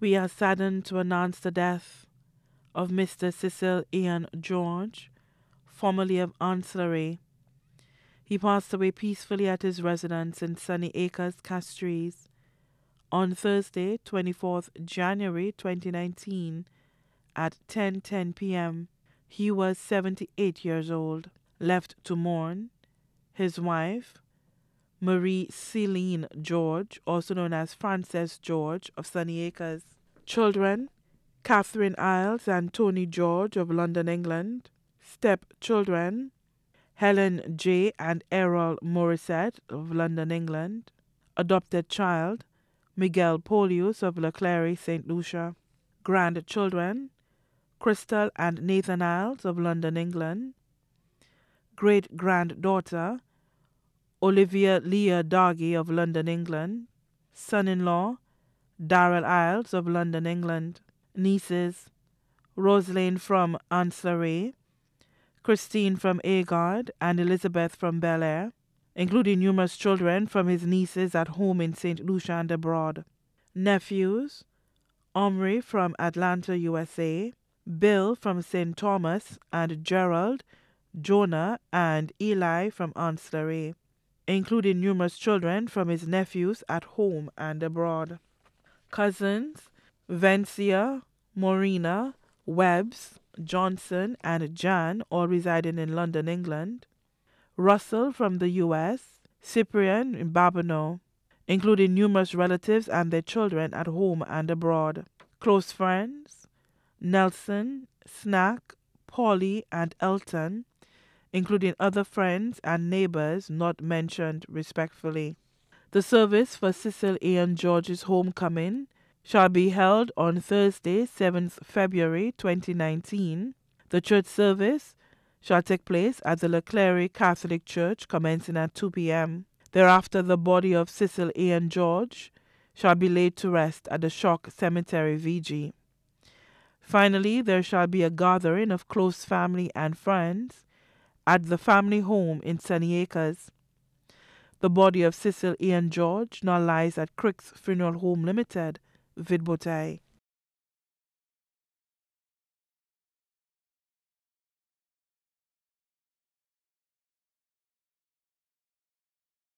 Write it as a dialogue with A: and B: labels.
A: We are saddened to announce the death of Mr. Cecil Ian George, formerly of Ancillary. He passed away peacefully at his residence in Sunny Acres, Castries, on Thursday, 24th January 2019, at 10:10 p.m. He was 78 years old. Left to mourn, his wife, Marie Celine George, also known as Frances George of Sunny Acres. Children Catherine Isles and Tony George of London, England. Stepchildren Helen J. and Errol Morissette of London, England. Adopted child Miguel Polius of Leclerc, St. Lucia. Grandchildren Crystal and Nathan Isles of London, England. Great granddaughter Olivia Leah Dargy of London, England, son in law, Darrell Isles of London, England, nieces, Rosalind from Ansaray, Christine from Agard, and Elizabeth from Bel Air, including numerous children from his nieces at home in St. Lucia and abroad, nephews, Omri from Atlanta, USA, Bill from St. Thomas, and Gerald, Jonah, and Eli from Ansley including numerous children from his nephews at home and abroad. Cousins, Vencia, Morina, Webbs, Johnson, and Jan, all residing in London, England. Russell from the U.S., Cyprian in Babineau, including numerous relatives and their children at home and abroad. Close friends, Nelson, Snack, Polly, and Elton, including other friends and neighbors not mentioned respectfully. The service for Cecil Ian George's homecoming shall be held on Thursday, 7th February 2019. The church service shall take place at the Leclerc Catholic Church commencing at 2 p.m. Thereafter, the body of Cecil Ian George shall be laid to rest at the Shock Cemetery VG. Finally, there shall be a gathering of close family and friends at the family home in Sunny Acres. The body of Cecil Ian George now lies at Crick's Funeral Home Limited, Vidbotai.